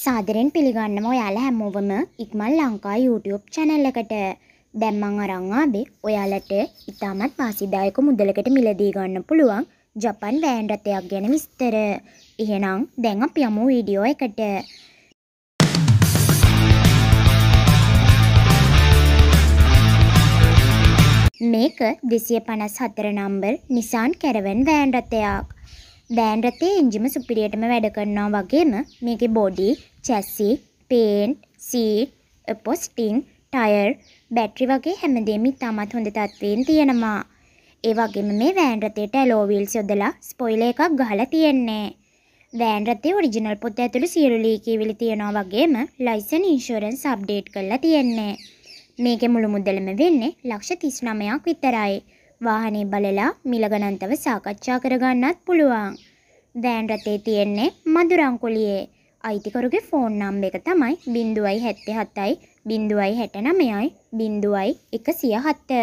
සාදරෙන් පිළිගන්නම ඔයාලා හැමෝවම ඉක්මල් Lanka YouTube channel එකට. දැන් මං අරන් ආවේ ඔයාලට ඉතාමත් වාසිදායක මුදලකට මිලදී ගන්න පුළුවන් ජපන් වෑන් රථයක් ගැන විස්තර. එහෙනම් දැන් අපි යමු වීඩියෝ එකට. මේක 254 නම්බර් Nissan Caravan වෑන් රථයක්. වෑන් රථයේ එන්ජිම සුපිරියටම වැඩ කරනවා වගේම මේකේ body, chassis, paint, seat, posting, tyre, battery වගේ හැමදේම ඉතාමත් හොඳ තත්ත්වයෙන් තියෙනවා. ඒ වගේම මේ වෑන් රථයට ඇලෝ වීල්ස් යොදලා ස්පොයිලර් එකක් ගහලා තියෙන්නේ. වෑන් රථයේ ඔරිජිනල් පොත ඇතුළු සියලු ලීකීවිලි තියෙනවා වගේම ලයිසන් ඉන්ෂුරන්ස් අප්ඩේට් කරලා තියෙන්නේ. මේකේ මුළු මුදලම වෙන්නේ ලක්ෂ 39ක් විතරයි. වාහනේ බලලා මිල ගණන්තව සාකච්ඡා කරගන්නත් පුළුවන්. වෑන් රටේ තියෙන්නේ මදුරංකුලියේ අයිතිකරුගේ ෆෝන් නම් එක තමයි බින්දුවයි හැත්තේ හතයි බින්දුවයි හැට නමයයි බින්දුවයි එක සිය හත්ත.